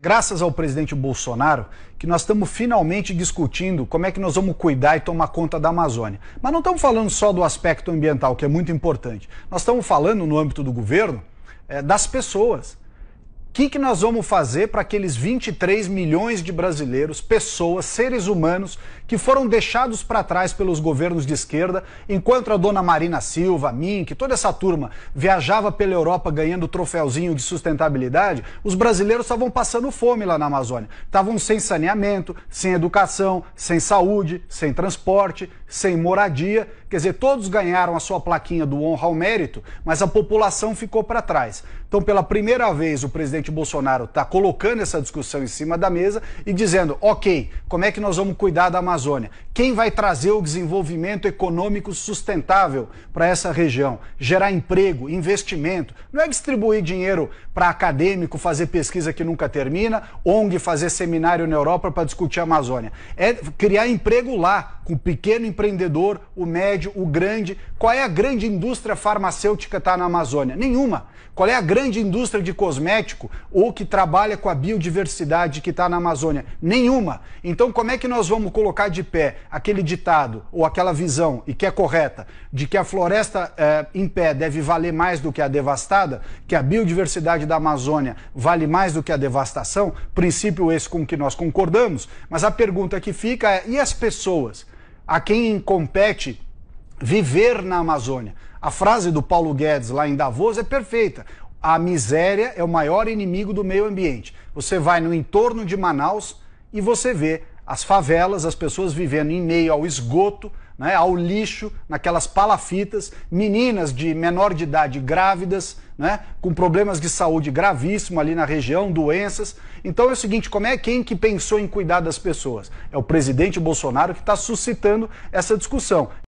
Graças ao presidente Bolsonaro, que nós estamos finalmente discutindo como é que nós vamos cuidar e tomar conta da Amazônia. Mas não estamos falando só do aspecto ambiental, que é muito importante. Nós estamos falando, no âmbito do governo, é, das pessoas. O que, que nós vamos fazer para aqueles 23 milhões de brasileiros, pessoas, seres humanos que foram deixados para trás pelos governos de esquerda, enquanto a dona Marina Silva, Mink, toda essa turma viajava pela Europa ganhando troféuzinho de sustentabilidade, os brasileiros estavam passando fome lá na Amazônia. Estavam sem saneamento, sem educação, sem saúde, sem transporte, sem moradia. Quer dizer, todos ganharam a sua plaquinha do honra ao mérito, mas a população ficou para trás. Então, pela primeira vez, o presidente presidente Bolsonaro está colocando essa discussão em cima da mesa e dizendo, ok, como é que nós vamos cuidar da Amazônia? Quem vai trazer o desenvolvimento econômico sustentável para essa região? Gerar emprego, investimento. Não é distribuir dinheiro para acadêmico fazer pesquisa que nunca termina, ONG fazer seminário na Europa para discutir a Amazônia. É criar emprego lá, com o pequeno empreendedor, o médio, o grande. Qual é a grande indústria farmacêutica que está na Amazônia? Nenhuma. Qual é a grande indústria de cosmético ou que trabalha com a biodiversidade que está na Amazônia? Nenhuma. Então, então, como é que nós vamos colocar de pé aquele ditado ou aquela visão, e que é correta, de que a floresta é, em pé deve valer mais do que a devastada, que a biodiversidade da Amazônia vale mais do que a devastação? Princípio esse com que nós concordamos, mas a pergunta que fica é: e as pessoas? A quem compete viver na Amazônia? A frase do Paulo Guedes lá em Davos é perfeita. A miséria é o maior inimigo do meio ambiente. Você vai no entorno de Manaus, e você vê as favelas, as pessoas vivendo em meio ao esgoto, né, ao lixo, naquelas palafitas, meninas de menor de idade grávidas, né, com problemas de saúde gravíssimo ali na região, doenças. Então é o seguinte, como é quem que pensou em cuidar das pessoas? É o presidente Bolsonaro que está suscitando essa discussão.